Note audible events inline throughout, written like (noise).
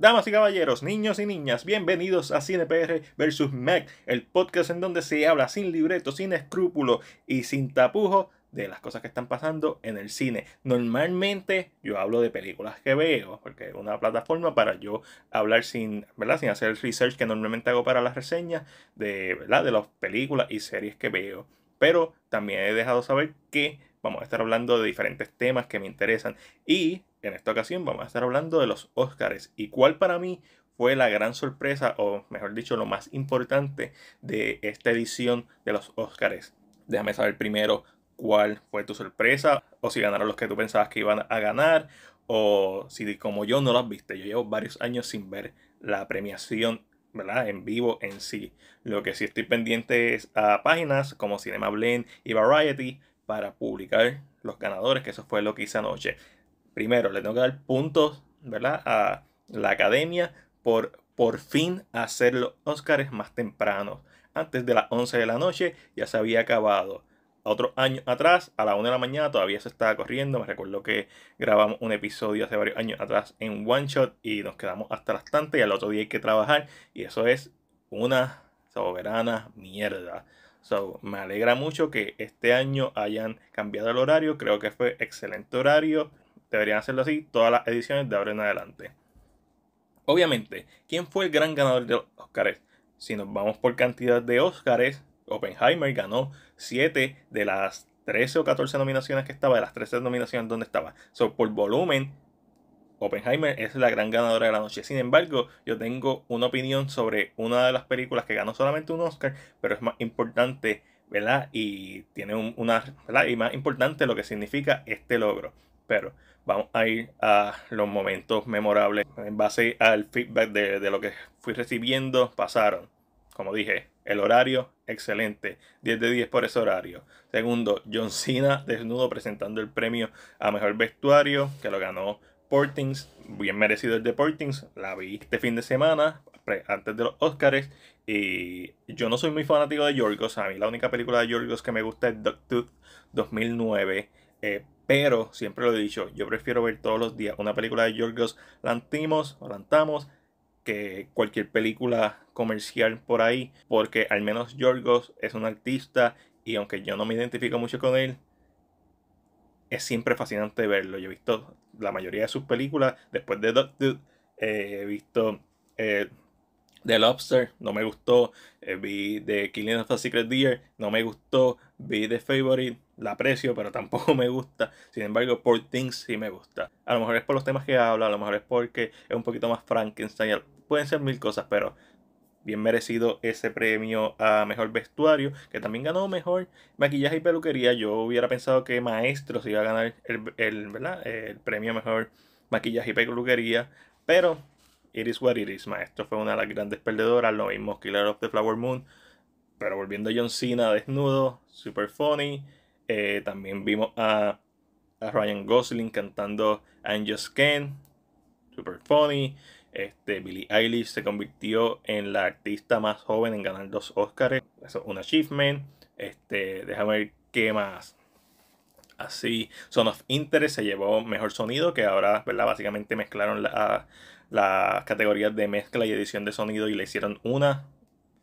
Damas y caballeros, niños y niñas, bienvenidos a CinePR vs. Mac, el podcast en donde se habla sin libreto, sin escrúpulo y sin tapujos de las cosas que están pasando en el cine. Normalmente yo hablo de películas que veo, porque es una plataforma para yo hablar sin, ¿verdad? sin hacer el research que normalmente hago para las reseñas de, ¿verdad? de las películas y series que veo. Pero también he dejado saber que vamos a estar hablando de diferentes temas que me interesan. Y en esta ocasión vamos a estar hablando de los Oscars y cuál para mí fue la gran sorpresa o mejor dicho lo más importante de esta edición de los Oscars. Déjame saber primero cuál fue tu sorpresa o si ganaron los que tú pensabas que iban a ganar o si como yo no las viste. Yo llevo varios años sin ver la premiación ¿verdad? En vivo en sí. Lo que sí estoy pendiente es a páginas como Cinema Blend y Variety para publicar los ganadores, que eso fue lo que hice anoche primero, le tengo que dar puntos, ¿verdad? A la academia por por fin hacer los Oscars más temprano. Antes de las 11 de la noche ya se había acabado. Otro año atrás, a la 1 de la mañana todavía se estaba corriendo. Me recuerdo que grabamos un episodio hace varios años atrás en One Shot y nos quedamos hasta las tantas y al otro día hay que trabajar. Y eso es una soberana mierda. me alegra mucho que este año hayan cambiado el horario. Creo que fue excelente horario. Deberían hacerlo así todas las ediciones de ahora en adelante. Obviamente, ¿quién fue el gran ganador de los Oscars? Si nos vamos por cantidad de Oscars, Oppenheimer ganó 7 de las 13 o 14 nominaciones que estaba, de las 13 nominaciones donde estaba. por volumen, Oppenheimer es la gran ganadora de la noche. Sin embargo, yo tengo una opinión sobre una de las películas que ganó solamente un Oscar, pero es más importante, ¿verdad? Y tiene una, ¿verdad? Y más importante lo que significa este logro. Pero vamos a ir a los momentos memorables. En base al feedback de, lo que fui recibiendo, pasaron, como dije, el horario, excelente. 10 de 10 por ese horario. Segundo, John Cena desnudo presentando el premio a mejor vestuario, que lo ganó Portings. Bien merecido el de Portings. La vi este fin de semana, antes de los Oscars. Y yo no soy muy fanático de Yorgos. A mí la única película de Yorgos que me gusta es Tooth 2009. Eh, pero siempre lo he dicho, yo prefiero ver todos los días una película de Yorgos Lantimos o Lantamos que cualquier película comercial por ahí, porque al menos Yorgos es un artista y aunque yo no me identifico mucho con él, es siempre fascinante verlo. Yo he visto la mayoría de sus películas, después de Duck Dude, eh, he visto eh, The Lobster, no me gustó, vi The Killing of a Secret Deer, no me gustó, vi The Favorite, la aprecio, pero tampoco (laughs) me gusta. Sin embargo, por Things sí me gusta. A lo mejor es por los temas que habla, a lo mejor es porque es un poquito más Frankenstein. Pueden ser mil cosas, pero bien merecido ese premio a mejor vestuario, que también ganó mejor maquillaje y peluquería. Yo hubiera pensado que Maestros iba a ganar el, el, el premio a mejor maquillaje y peluquería, pero it is what it is. Maestro fue una de las grandes perdedoras, lo mismo Killer of the Flower Moon. Pero volviendo a John Cena desnudo, super funny eh, también vimos a, Ryan Gosling cantando Angels Just Ken, super funny. Este, Billie Eilish se convirtió en la artista más joven en ganar dos Oscars. Eso es un achievement. Este, déjame ver qué más. Así, Son of Interest se llevó mejor sonido, que ahora, ¿verdad? Básicamente mezclaron las categorías de mezcla y edición de sonido y le hicieron una.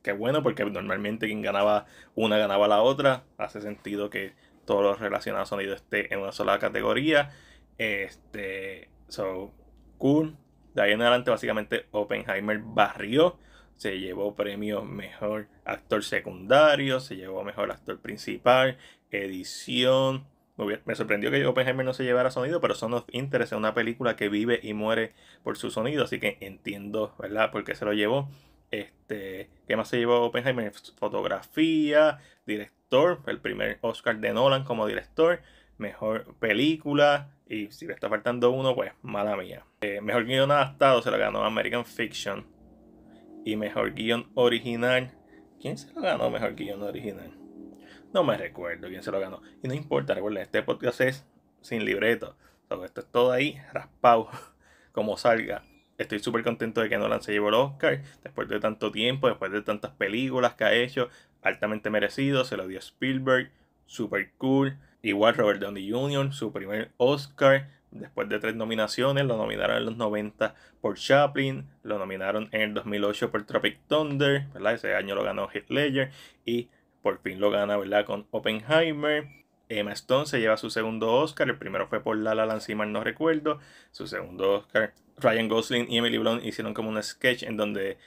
Qué bueno, porque normalmente quien ganaba una ganaba la otra. Hace sentido que todo lo relacionado a sonido esté en una sola categoría. Este, so, cool. De ahí en adelante, básicamente, Oppenheimer barrió. Se llevó premio mejor actor secundario, se llevó mejor actor principal, edición. Me sorprendió que Oppenheimer no se llevara sonido, pero Son of intereses es una película que vive y muere por su sonido, así que entiendo, ¿verdad?, por qué se lo llevó. Este, ¿Qué más se llevó Oppenheimer? Fotografía, director, el primer Oscar de Nolan como director, mejor película, y si me está faltando uno, pues mala mía. Eh, mejor guión adaptado se lo ganó American Fiction. Y mejor guión original. ¿Quién se lo ganó mejor guión original? No me recuerdo quién se lo ganó. Y no importa, recuerden, este podcast es sin libreto. Todo esto es todo ahí raspado, (laughs) como salga estoy súper contento de que Nolan se llevó el Oscar. Después de tanto tiempo, después de tantas películas que ha hecho, altamente merecido. Se lo dio Spielberg, super cool. Igual Robert Downey Jr., su primer Oscar. Después de tres nominaciones, lo nominaron en los 90 por Chaplin, lo nominaron en el 2008 por Tropic Thunder, Ese año lo ganó Heath Ledger y por fin lo gana, ¿verdad? Con Oppenheimer. Emma Stone se lleva su segundo Oscar, el primero fue por La La Land, no recuerdo. Su segundo Oscar Ryan Gosling y Emily Blunt hicieron como un sketch en donde,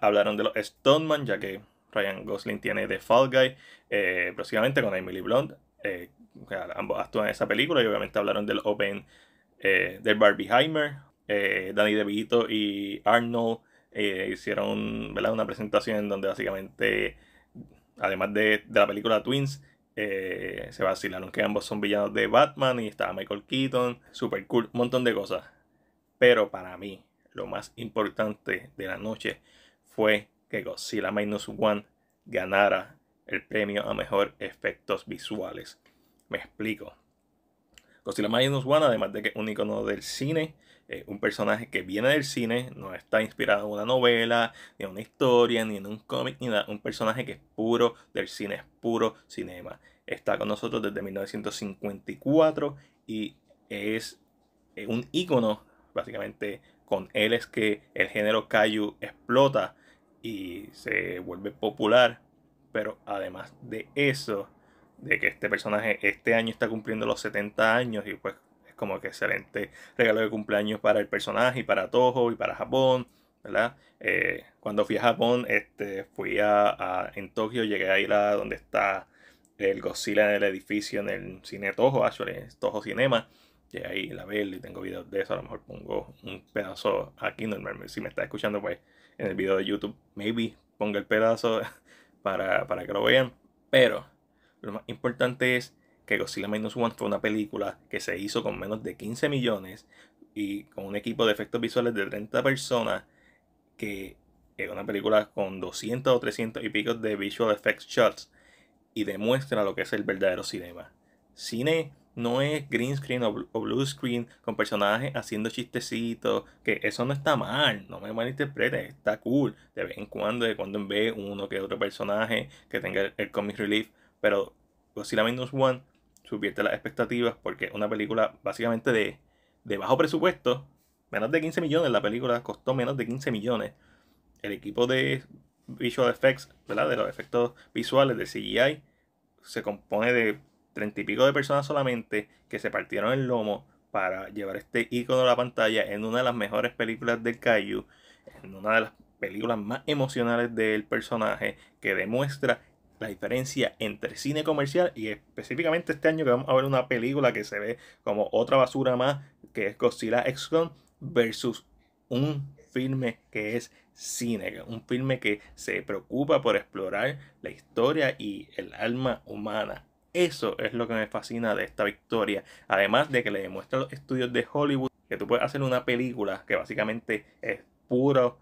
Hablaron de los Stoneman, ya que Ryan Gosling tiene The Fall Guy, eh, próximamente con Emily Blunt. Eh, ambos actúan en esa película y obviamente hablaron del Open, eh, del Barbieheimer. Eh, Danny DeVito y Arnold hicieron ¿verdad? una presentación en donde básicamente, además de, de la película Twins, se vacilaron que ambos son villanos de Batman y estaba Michael Keaton, super cool, un montón de cosas. Pero para mí, lo más importante de la noche fue que Godzilla Minus One ganara el premio a mejor efectos visuales. Me explico. Godzilla Minus One, además de que es un icono del cine, un personaje que viene del cine, no está inspirado en una novela, ni en una historia, ni en un cómic, ni nada. Un personaje que es puro del cine, es puro cinema. Está con nosotros desde 1954 y es un icono Básicamente con él es que el género Kaiju explota y se vuelve popular. Pero además de eso, de que este personaje este año está cumpliendo los 70 años y pues es como que excelente regalo de cumpleaños para el personaje y para Toho y para Japón, ¿verdad? Eh, cuando fui a Japón, este, fui a, en Tokio, llegué a ir a donde está el Godzilla en el edificio, en el cine Toho, actually, Toho Cinema de ahí la veo y tengo videos de eso. A lo mejor pongo un pedazo aquí normalmente. Si me está escuchando, pues en el video de YouTube, maybe ponga el pedazo (laughs) para, para que lo vean. Pero lo más importante es que Godzilla Minus One fue una película que se hizo con menos de 15 millones y con un equipo de efectos visuales de 30 personas que es una película con 200 o 300 y pico de visual effects shots y demuestra lo que es el verdadero cinema. Cine no es green screen o, blue screen con personajes haciendo chistecitos, que eso no está mal, no me malinterpretes, está cool. De vez en cuando, de cuando en vez, uno que otro personaje que tenga el, comic relief, pero Godzilla Minus One subvierte las expectativas porque una película básicamente de, de bajo presupuesto, menos de 15 millones, la película costó menos de 15 millones. El equipo de visual effects, ¿verdad? De los efectos visuales de CGI se compone de treinta y pico de personas solamente que se partieron el lomo para llevar este icono a la pantalla en una de las mejores películas del Caillou, en una de las películas más emocionales del personaje que demuestra la diferencia entre cine comercial y específicamente este año que vamos a ver una película que se ve como otra basura más que es Godzilla X Con versus un filme que es cine, un filme que se preocupa por explorar la historia y el alma humana eso es lo que me fascina de esta victoria. Además de que le demuestra a los estudios de Hollywood que tú puedes hacer una película que básicamente es puro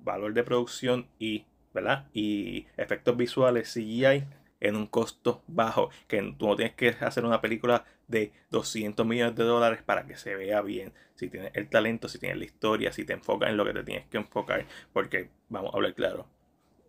valor de producción y, ¿verdad? y efectos visuales CGI en un costo bajo, que tú no tienes que hacer una película de 200 millones de dólares para que se vea bien. Si tienes el talento, si tienes la historia, si te enfocas en lo que te tienes que enfocar, porque vamos a hablar claro,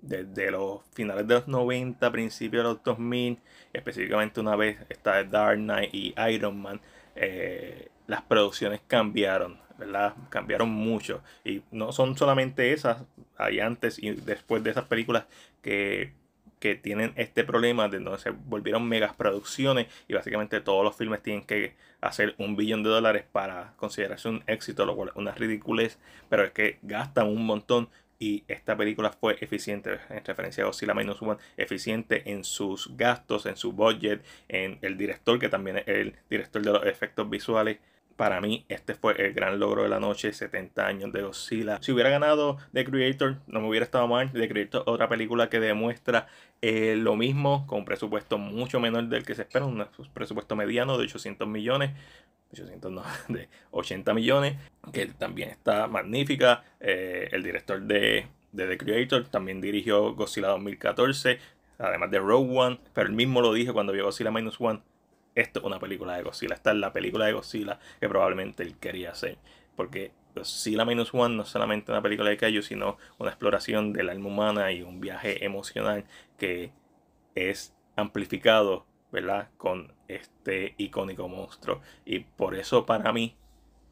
desde los finales de los 90, principios de los 2000, específicamente una vez está Dark Knight y Iron Man, eh, las producciones cambiaron, ¿verdad? Cambiaron mucho. Y no son solamente esas, hay antes y después de esas películas que, que tienen este problema de donde se volvieron megas producciones y básicamente todos los filmes tienen que hacer un billón de dólares para considerarse un éxito, lo cual es una ridiculez, pero es que gastan un montón y esta película fue eficiente, en referencia a Oscila Minus One, eficiente en sus gastos, en su budget, en el director, que también es el director de los efectos visuales. Para mí, este fue el gran logro de la noche, 70 años de Oscila. Si hubiera ganado The Creator, no me hubiera estado mal. The Creator, otra película que demuestra eh, lo mismo, con un presupuesto mucho menor del que se espera, un presupuesto mediano de 800 millones, (laughs) de 80 millones, que también está magnífica. Eh, el director de, de, The Creator también dirigió Godzilla 2014, además de Rogue One, pero él mismo lo dijo cuando vio Godzilla Minus One. Esto es una película de Godzilla, esta es la película de Godzilla que probablemente él quería hacer, porque Godzilla Minus One no es solamente una película de Kaiju, sino una exploración del alma humana y un viaje emocional que es amplificado con este icónico monstruo. Y por eso para mí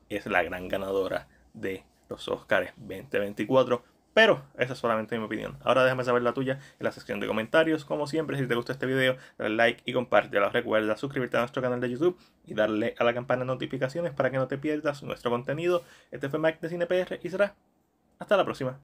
es la gran ganadora de los Oscars 2024. Pero esa es solamente mi opinión. Ahora déjame saber la tuya en la sección de comentarios. Como siempre, si te gusta este video, dale like y compártelo. Recuerda suscribirte a nuestro canal de YouTube y darle a la campana de notificaciones para que no te pierdas nuestro contenido. Este fue Mac de CinePR y será hasta la próxima.